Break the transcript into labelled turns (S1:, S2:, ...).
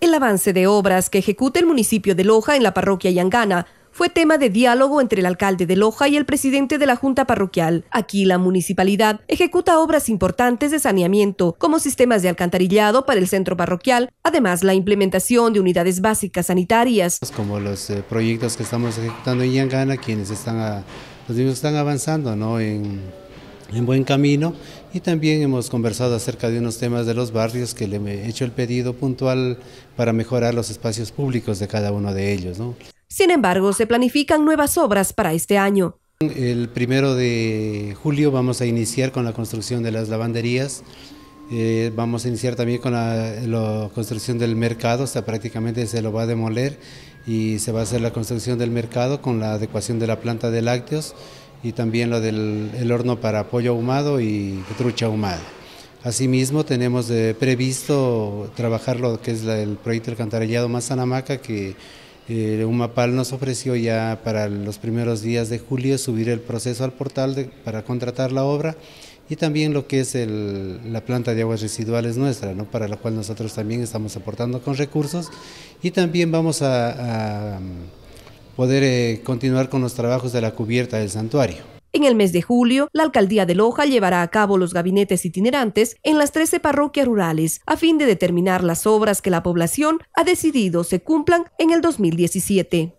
S1: El avance de obras que ejecuta el municipio de Loja en la parroquia Yangana fue tema de diálogo entre el alcalde de Loja y el presidente de la Junta Parroquial. Aquí la municipalidad ejecuta obras importantes de saneamiento, como sistemas de alcantarillado para el centro parroquial, además la implementación de unidades básicas sanitarias.
S2: Como los eh, proyectos que estamos ejecutando en Yangana, quienes están, los están avanzando ¿no? en en buen camino y también hemos conversado acerca de unos temas de los barrios que le he hecho el pedido puntual para mejorar los espacios públicos de cada uno de ellos.
S1: Sin embargo, se planifican nuevas obras para este año.
S2: El primero de julio vamos a iniciar con la construcción de las lavanderías, eh, vamos a iniciar también con la, construcción del mercado, hasta prácticamente se lo va a demoler y se va a hacer la construcción del mercado con la adecuación de la planta de lácteos y también lo del horno para pollo ahumado y trucha ahumada. Asimismo, tenemos previsto trabajar lo que es el proyecto Alcantarillado Mazanamaca, que eh, UMAPAL nos ofreció ya para los primeros días de julio subir el proceso al portal para contratar la obra y también lo que es la planta de aguas residuales nuestra, ¿no? para la cual nosotros también estamos aportando con recursos y también vamos a poder eh, continuar con los trabajos de la cubierta del santuario.
S1: En el mes de julio, la alcaldía de Loja llevará a cabo los gabinetes itinerantes en las 13 parroquias rurales a fin de determinar las obras que la población ha decidido se cumplan en el 2017.